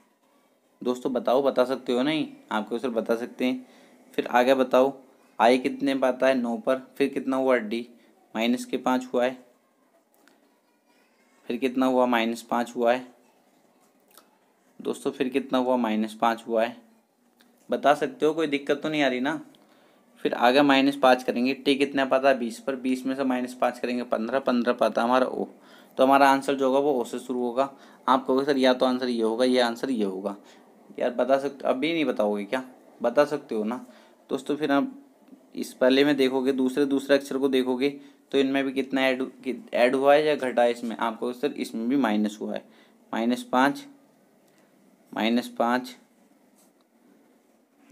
दोस्तों बताओ बता सकते हो नहीं आपके उस बता सकते हैं फिर आगे बताओ आई कितने पर आता है नौ पर फिर कितना हुआ डी माइनस के पाँच हुआ है फिर कितना हुआ माइनस पाँच हुआ है दोस्तों फिर कितना हुआ माइनस पाँच हुआ है बता सकते हो कोई दिक्कत तो नहीं आ रही ना फिर आगे माइनस पाँच करेंगे टी कितना पाता है बीस पर बीस में से माइनस पाँच करेंगे पंद्रह पंद्रह पाता हमारा ओ तो हमारा आंसर जो होगा वो ओ से शुरू होगा आप कहोगे सर या तो आंसर ये होगा ये आंसर ये होगा यार बता सकते अभी नहीं बताओगे क्या बता सकते हो ना दोस्तों फिर आप इस पहले में देखोगे दूसरे दूसरे अक्षर को देखोगे तो इनमें भी कितना ऐड ऐड हुआ है या घटा है इसमें आपको सर इसमें भी माइनस हुआ है माइनस पाँच माइनस पाँच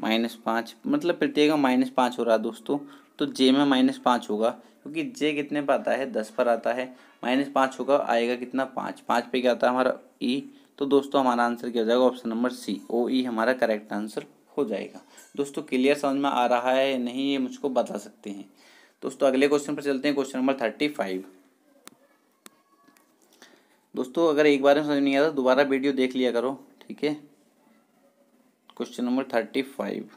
माइनस पाँच मतलब प्रत्येक का माइनस पाँच हो रहा है दोस्तों तो जे में माइनस पाँच होगा क्योंकि जे कितने पर आता है दस पर आता है माइनस पाँच होगा आएगा कितना पाँच पाँच पे क्या आता है हमारा ई e। तो दोस्तों हमारा आंसर क्या हो जाएगा ऑप्शन नंबर सी ओ ई हमारा करेक्ट आंसर हो जाएगा दोस्तों क्लियर समझ में आ रहा है नहीं ये मुझको बता सकते हैं दोस्तों अगले क्वेश्चन पर चलते हैं क्वेश्चन नंबर थर्टी फाइव दोस्तों अगर एक बार में समझ नहीं आता दोबारा वीडियो देख लिया करो ठीक है question number thirty five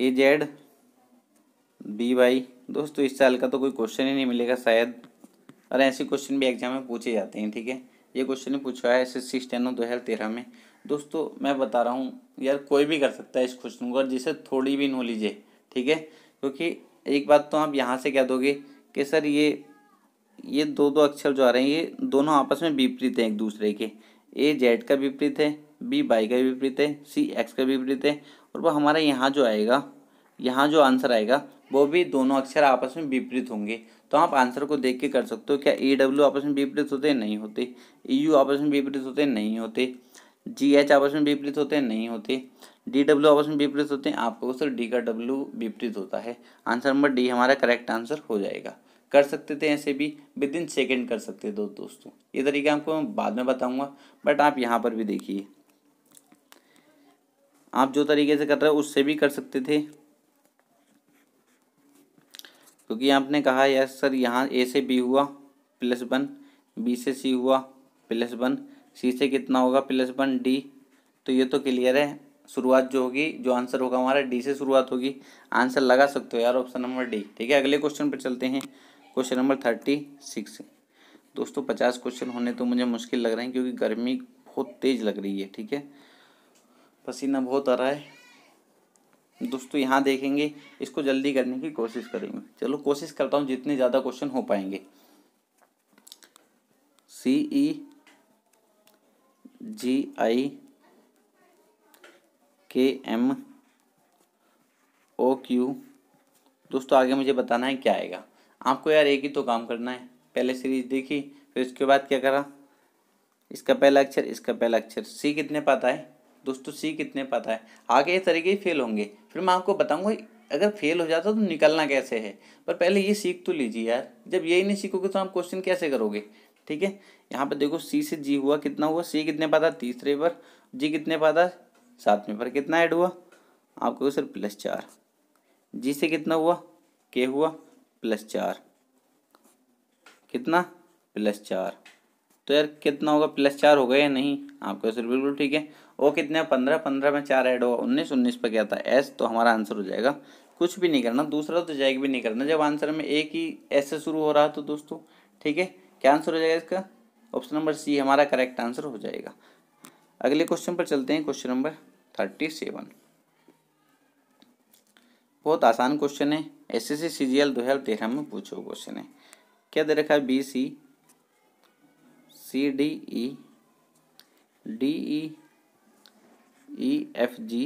A Z B Y दोस्तों इस साल का तो कोई क्वेश्चन ही नहीं मिलेगा शायद और ऐसे क्वेश्चन भी एग्जाम में पूछे जाते हैं ठीक है ये क्वेश्चन पूछा है एस एस सी दो हज़ार तेरह में दोस्तों मैं बता रहा हूँ यार कोई भी कर सकता है इस क्वेश्चन को और जिसे थोड़ी भी नॉलेज है ठीक है क्योंकि एक बात तो आप यहाँ से कह दोगे कि सर ये ये दो दो अक्षर जो आ रहे हैं ये दोनों आपस में विपरीत हैं एक दूसरे के ए जेड का विपरीत है बी बाई का विपरीत है सी एक्स का विपरीत है और वह हमारा यहाँ जो आएगा यहाँ जो आंसर आएगा वो भी दोनों अक्षर आपस में विपरीत होंगे तो आप आंसर को देख के कर सकते हो क्या ई डब्ल्यू आपस में विपरीत होते हैं नहीं होते ई e यू आपस में विपरीत होते नहीं होते जी एच आपस में विपरीत होते नहीं होते डी डब्ल्यू आपस में विपरीत होते हैं आपको सर डी का डब्ल्यू विपरीत होता है आंसर नंबर डी हमारा करेक्ट आंसर हो जाएगा कर सकते थे ऐसे भी विद इन सेकेंड कर सकते दो दोस्तों ये तरीका आपको मैं बाद में बताऊंगा बट आप यहाँ पर भी देखिए आप जो तरीके से कर रहे हो उससे भी कर सकते थे क्योंकि आपने कहा यस सर यहाँ ए से बी हुआ प्लस वन बी से सी हुआ प्लस वन सी से कितना होगा प्लस वन डी तो ये तो क्लियर है शुरुआत जो होगी जो आंसर होगा हमारा डी से शुरुआत होगी आंसर लगा सकते हो यार ऑप्शन नंबर डी ठीक है अगले क्वेश्चन पर चलते हैं क्वेश्चन नंबर थर्टी सिक्स दोस्तों पचास क्वेश्चन होने तो मुझे मुश्किल लग रहे हैं क्योंकि गर्मी बहुत तेज़ लग रही है ठीक है पसीना बहुत आ रहा है दोस्तों यहाँ देखेंगे इसको जल्दी करने की कोशिश करेंगे चलो कोशिश करता हूँ जितने ज़्यादा क्वेश्चन हो पाएंगे सी ई जी आई के एम ओ क्यू दोस्तों आगे मुझे बताना है क्या आएगा आपको यार एक ही तो काम करना है पहले सीरीज देखी फिर उसके बाद क्या करा इसका पहला अक्षर इसका पहला अक्षर सी कितने पाता है दोस्तों सी कितने पाता है आगे इस तरीके ही फेल होंगे फिर मैं आपको बताऊंगा अगर फेल हो जाता तो निकलना कैसे है पर पहले ये सीख तो लीजिए यार जब यही नहीं सीखोगे तो आप क्वेश्चन कैसे करोगे ठीक है यहाँ पर देखो सी से जी हुआ कितना हुआ सी कितने पाता तीसरे पर जी कितने पाता सात में पर कितना ऐड हुआ आपको सर प्लस चार जी से कितना हुआ के हुआ प्लस चार कितना प्लस चार तो यार कितना होगा प्लस चार हो गया या नहीं आपका सर बिल्कुल ठीक है वो कितने पंद्रह पंद्रह में चार ऐड होगा उन्नीस उन्नीस पर क्या था एस तो हमारा आंसर हो जाएगा कुछ भी नहीं करना दूसरा तो जैक भी नहीं करना जब आंसर में एक ही एस से शुरू हो रहा तो दोस्तों ठीक है क्या आंसर हो जाएगा इसका ऑप्शन नंबर सी हमारा करेक्ट आंसर हो जाएगा अगले क्वेश्चन पर चलते हैं क्वेश्चन नंबर थर्टी सेवन बहुत आसान क्वेश्चन है S S C C G L दो हज़ार तेरह में पूछो क्वेश्चन है क्या दे रखा है B C C D E D E E F G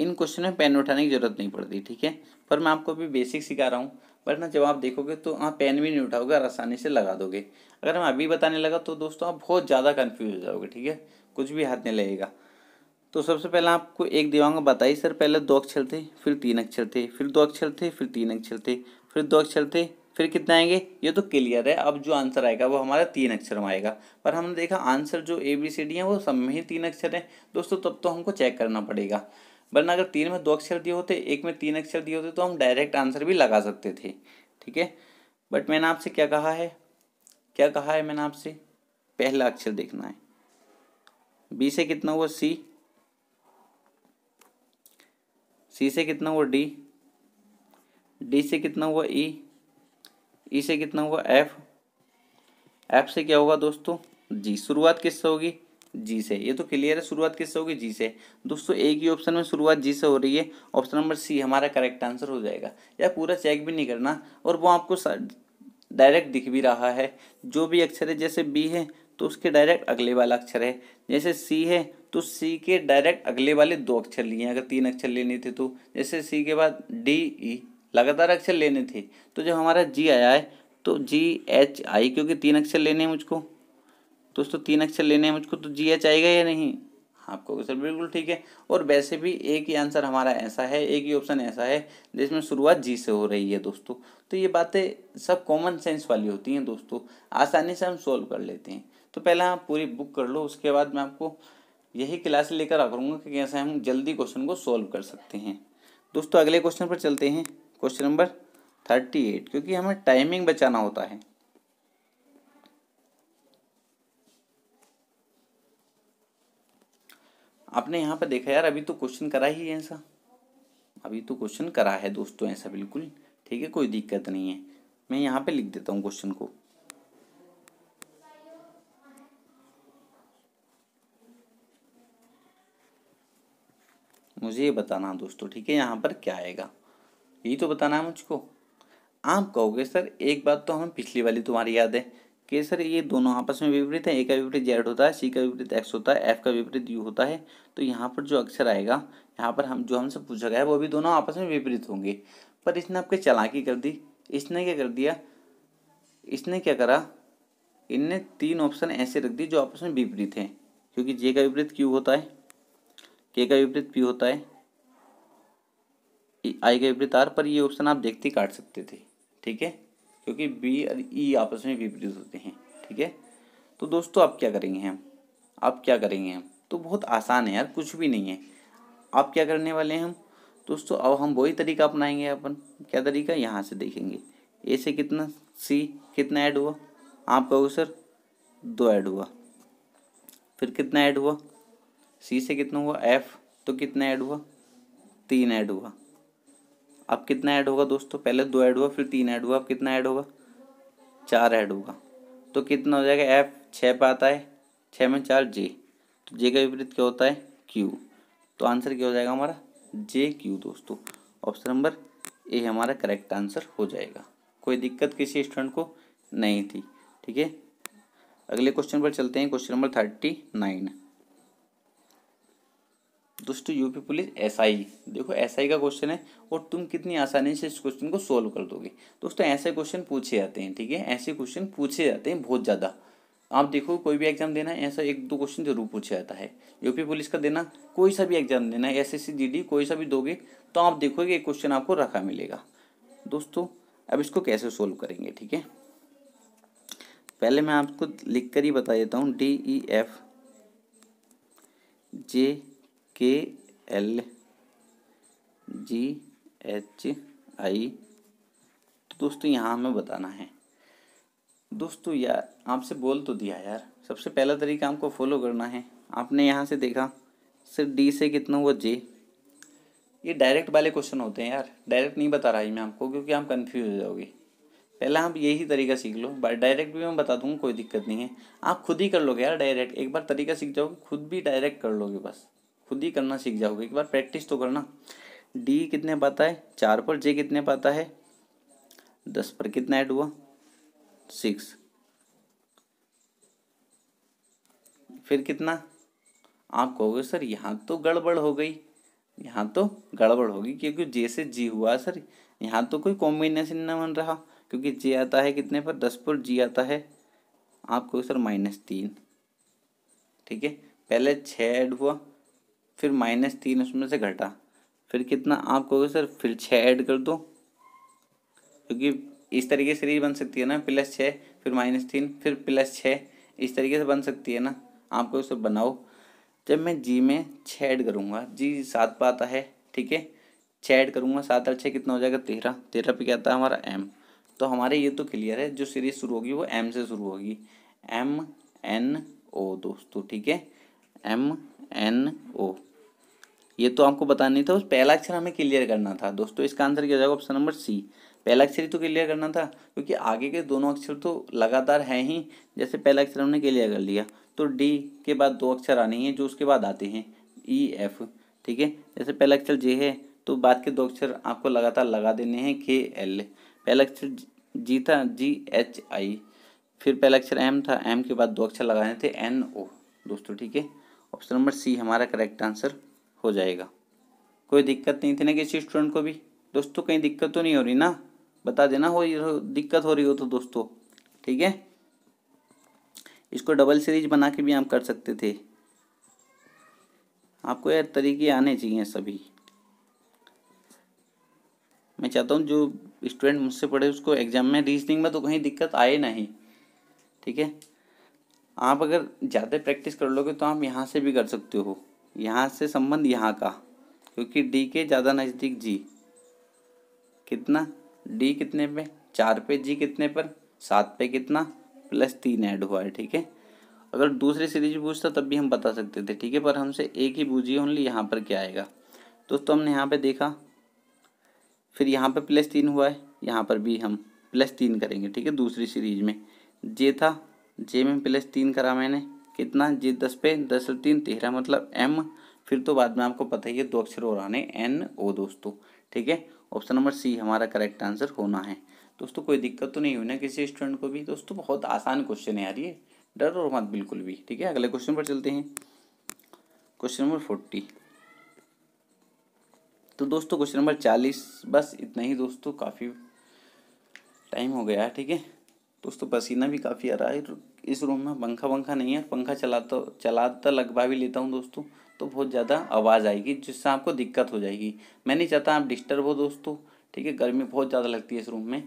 इन क्वेश्चन में पेन उठाने की जरूरत नहीं पड़ती ठीक है पर मैं आपको अभी बेसिक सिखा रहा हूँ बट ना जब आप देखोगे तो आप हाँ, पेन भी नहीं उठाओगे और आसानी से लगा दोगे अगर मैं अभी बताने लगा तो दोस्तों आप बहुत ज़्यादा कन्फ्यूज हो जाओगे ठीक है कुछ भी हाथ नहीं लगेगा तो सबसे पहले आपको एक दिवांग बताइए सर पहले दो अक्षर थे फिर तीन अक्षर थे फिर दो अक्षर थे फिर तीन अक्षर थे फिर दो अक्षर थे फिर कितने आएंगे ये तो क्लियर है अब जो आंसर आएगा वो हमारा तीन अक्षर में आएगा पर हमने देखा आंसर जो ए बी सी डी है वो सब में ही तीन अक्षर है दोस्तों तब तो हमको चेक करना पड़ेगा वरना अगर तीन में दो अक्षर दिए होते एक में तीन अक्षर दिए होते तो हम डायरेक्ट आंसर भी लगा सकते थे ठीक है बट मैंने आपसे क्या कहा है क्या कहा है मैंने आपसे पहला अक्षर देखना है बी से कितना हुआ सी सी से कितना हुआ डी डी से कितना हुआ ई ई से कितना हुआ एफ एफ से क्या होगा दोस्तों जी शुरुआत किससे होगी जी से ये तो क्लियर है शुरुआत किससे होगी जी से दोस्तों एक ही ऑप्शन में शुरुआत जी से हो रही है ऑप्शन नंबर सी हमारा करेक्ट आंसर हो जाएगा या पूरा चेक भी नहीं करना और वो आपको डायरेक्ट दिख भी रहा है जो भी अक्षर है जैसे बी है तो उसके डायरेक्ट अगले वाला अक्षर है जैसे सी है तो सी के डायरेक्ट अगले वाले दो अक्षर लिए अगर तीन अक्षर लेने थे तो जैसे सी के बाद डी ई e, लगातार अक्षर लेने थे तो जब हमारा जी आया है तो जी एच आई क्योंकि तीन अक्षर लेने हैं मुझको दोस्तों तीन अक्षर लेने हैं मुझको तो जी एच आएगा या नहीं हाँ, आपको सर बिल्कुल ठीक है और वैसे भी एक ही आंसर हमारा ऐसा है एक ही ऑप्शन ऐसा है जिसमें शुरुआत जी से हो रही है दोस्तों तो ये बातें सब कॉमन सेंस वाली होती हैं दोस्तों आसानी से हम सोल्व कर लेते हैं तो पहले आप पूरी बुक कर लो उसके बाद मैं आपको यही क्लास लेकर आ करूँगा कि कैसे हम जल्दी क्वेश्चन को सॉल्व कर सकते हैं दोस्तों अगले क्वेश्चन पर चलते हैं क्वेश्चन नंबर थर्टी एट क्योंकि हमें टाइमिंग बचाना होता है आपने यहाँ पर देखा यार अभी तो क्वेश्चन करा ही है ऐसा अभी तो क्वेश्चन करा है दोस्तों ऐसा बिल्कुल ठीक है कोई दिक्कत नहीं है मैं यहाँ पे लिख देता हूँ क्वेश्चन को मुझे ये बताना दोस्तों ठीक है यहाँ पर क्या आएगा यही तो बताना है मुझको आप कहोगे सर एक बात तो हमें पिछली वाली तुम्हारी याद है कि सर ये दोनों आपस में विपरीत है ए का विपरीत जेड होता है सी का विपरीत एक्स होता है एफ का विपरीत यू होता है तो यहाँ पर जो अक्षर आएगा यहाँ पर हम जो हमसे पूछा गया है वो भी दोनों आपस में विपरीत होंगे पर इसने आपके चलाकी कर दी इसने क्या कर दिया इसने क्या करा इनने तीन ऑप्शन ऐसे रख दिए जो आपस में विपरीत हैं क्योंकि जे का विपरीत क्यू होता है के का विपरीत पी होता है आई e, का विपरीत आर पर ये ऑप्शन आप देखते काट सकते थे ठीक है क्योंकि बी और ई e आपस में विपरीत होते हैं ठीक है तो दोस्तों आप क्या करेंगे हम आप क्या करेंगे हम तो बहुत आसान है यार कुछ भी नहीं है आप क्या करने वाले हैं हम दोस्तों अब हम वही तरीका अपनाएंगे अपन क्या तरीका यहाँ से देखेंगे ए से कितना सी कितना ऐड हुआ आप कहोगे सर दो ऐड हुआ फिर कितना ऐड हुआ सी से कितना हुआ एफ तो कितना ऐड हुआ तीन ऐड हुआ अब कितना ऐड होगा दोस्तों पहले दो ऐड हुआ फिर तीन ऐड हुआ अब कितना ऐड होगा चार ऐड होगा तो कितना हो जाएगा एफ छः पे आता है छः में चार जे तो जे का विपरीत क्या होता है क्यू तो आंसर क्या हो जाएगा हमारा जे क्यू दोस्तों ऑप्शन नंबर ए हमारा करेक्ट आंसर हो जाएगा कोई दिक्कत किसी स्टूडेंट को नहीं थी ठीक है अगले क्वेश्चन पर चलते हैं क्वेश्चन नंबर थर्टी नाइन दोस्तों यूपी पुलिस एसआई देखो एसआई का क्वेश्चन है और तुम कितनी आसानी से इस क्वेश्चन को सोल्व कर दोगे दोस्तों ऐसे क्वेश्चन पूछे जाते हैं ठीक है ऐसे क्वेश्चन पूछे जाते हैं बहुत ज़्यादा आप देखो कोई भी एग्जाम देना है ऐसा एक दो क्वेश्चन जरूर पूछा जाता है यूपी पुलिस का देना कोई सा भी एग्जाम देना है एस एस कोई सा भी दोगे तो आप देखोगे एक क्वेश्चन आपको रखा मिलेगा दोस्तों अब इसको कैसे सोल्व करेंगे ठीक है पहले मैं आपको लिख कर ही बता देता हूँ डी ई एफ जे के एल जी एच आई तो दोस्तों यहाँ हमें बताना है दोस्तों यार आपसे बोल तो दिया यार सबसे पहला तरीका आपको फॉलो करना है आपने यहाँ से देखा सिर्फ डी से कितना हुआ जे ये डायरेक्ट वाले क्वेश्चन होते हैं यार डायरेक्ट नहीं बता रहा है मैं आपको क्योंकि आप कन्फ्यूज हो जाओगे पहला आप यही तरीका सीख लो बट डायरेक्ट भी मैं बता दूंगा कोई दिक्कत नहीं है आप खुद ही कर लोगे यार डायरेक्ट एक बार तरीका सीख जाओगे खुद भी डायरेक्ट कर लोगे बस खुद ही करना सीख जाओगे एक बार प्रैक्टिस तो करना डी कितने पाता है चार पर जे कितने पाता है दस पर कितना ऐड हुआ सिक्स फिर कितना आप कहोगे सर यहाँ तो गड़बड़ हो गई यहाँ तो गड़बड़ होगी क्योंकि जे से जी हुआ सर यहाँ तो कोई कॉम्बिनेशन ना बन रहा क्योंकि जे आता है कितने पर दस पर जी आता है आप कहोगे सर माइनस तीन ठीक है पहले छः ऐड हुआ फिर माइनस तीन उसमें से घटा फिर कितना आप कहोगे सर फिर छः ऐड कर दो क्योंकि इस तरीके से सीरीज बन सकती है ना प्लस छः फिर माइनस तीन फिर प्लस छः इस तरीके से बन सकती है ना आपको सर बनाओ जब मैं जी में छः ऐड करूँगा जी सात पर आता है ठीक है छः ऐड करूँगा सात और छः कितना हो जाएगा तेरह तेरह पे क्या आता है हमारा एम तो हमारे ये तो क्लियर है जो सीरीज शुरू होगी वो एम से शुरू होगी एम एन ओ दोस्तों ठीक है एम एन ओ ये तो आपको बता नहीं था उस पहला अक्षर हमें क्लियर करना था दोस्तों इसका आंसर क्या जाएगा ऑप्शन नंबर सी पहला अक्षर ही तो क्लियर करना था क्योंकि आगे के दोनों अक्षर तो लगातार हैं ही जैसे पहला अक्षर हमने क्लियर कर लिया तो डी के बाद दो अक्षर आने हैं जो उसके बाद आते हैं ई e, एफ ठीक है जैसे पहला अक्षर जे है तो बाद के दो अक्षर आपको लगातार लगा देने हैं के एल पहला अक्षर जी था जी एच आई फिर पहला अक्षर एम था एम के बाद दो अक्षर लगाने थे एन ओ दोस्तों ठीक है ऑप्शन नंबर सी हमारा करेक्ट आंसर हो जाएगा कोई दिक्कत नहीं थी ना किसी स्टूडेंट को भी दोस्तों कहीं दिक्कत तो नहीं हो रही ना बता देना हो दिक्कत हो रही हो तो दोस्तों ठीक है इसको डबल सीरीज बना के भी हम कर सकते थे आपको यार तरीके आने चाहिए सभी मैं चाहता हूँ जो स्टूडेंट मुझसे पढ़े उसको एग्जाम में रीजनिंग में तो कहीं दिक्कत आए नहीं ठीक है आप अगर ज़्यादा प्रैक्टिस कर लोगे तो आप यहाँ से भी कर सकते हो यहाँ से संबंध यहाँ का क्योंकि डी के ज़्यादा नज़दीक जी कितना डी कितने पे चार पे जी कितने पर सात पे कितना प्लस तीन ऐड हुआ है ठीक है अगर दूसरी सीरीज पूछता तब भी हम बता सकते थे ठीक है पर हमसे एक ही बूझिए ओनली यहाँ पर क्या आएगा दोस्तों हमने यहाँ पर देखा फिर यहाँ पर प्लस तीन हुआ है यहाँ पर भी हम प्लस तीन करेंगे ठीक है दूसरी सीरीज में जे था जे में प्लस तीन करा मैंने कितना जे दस पे दस और तीन तेरह मतलब एम फिर तो बाद में आपको पता ही है दो अक्षर और आने एन ओ दोस्तों ठीक है ऑप्शन नंबर सी हमारा करेक्ट आंसर होना है दोस्तों कोई दिक्कत तो नहीं हुई ना किसी स्टूडेंट को भी दोस्तों बहुत आसान क्वेश्चन है यार ये डर और मत बिल्कुल भी ठीक है अगले क्वेश्चन पर चलते हैं क्वेश्चन नंबर फोर्टी तो दोस्तों क्वेश्चन नंबर चालीस बस इतना ही दोस्तों काफ़ी टाइम हो गया ठीक है दोस्तों पसीना भी काफ़ी आ रहा है इस रूम में पंखा वंखा नहीं है पंखा चलाता तो, चलाता तो लगवा भी लेता हूँ दोस्तों तो बहुत ज़्यादा आवाज़ आएगी जिससे आपको दिक्कत हो जाएगी मैं नहीं चाहता आप डिस्टर्ब हो दोस्तों ठीक है गर्मी बहुत ज़्यादा लगती है इस रूम में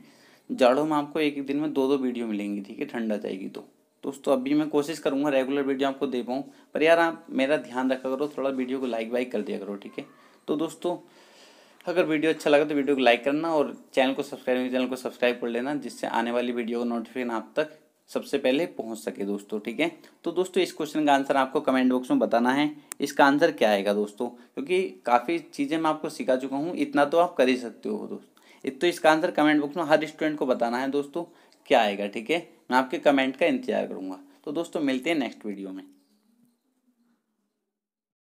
जाड़ों में आपको एक एक दिन में दो दो वीडियो मिलेंगी ठीक है ठंडा जाएगी तो दोस्तों अभी मैं कोशिश करूँगा रेगुलर वीडियो आपको दे पाऊँ पर यार आप मेरा ध्यान रखा करो थोड़ा वीडियो को लाइक वाइक कर दिया करो ठीक है तो दोस्तों अगर वीडियो अच्छा लगा तो वीडियो को लाइक करना और चैनल को सब्सक्राइब चैनल को सब्सक्राइब कर लेना जिससे आने वाली वीडियो का नोटिफिकेशन आप तक सबसे पहले पहुंच सके दोस्तों ठीक है तो दोस्तों इस क्वेश्चन का आंसर आपको कमेंट बॉक्स में बताना है इसका आंसर क्या आएगा दोस्तों क्योंकि काफ़ी चीज़ें मैं आपको सिखा चुका हूँ इतना तो आप कर ही सकते हो दोस्तों तो इसका आंसर कमेंट बॉक्स में हर स्टूडेंट को बताना है दोस्तों क्या आएगा ठीक है मैं आपके कमेंट का इंतजार करूँगा तो दोस्तों मिलते हैं नेक्स्ट वीडियो में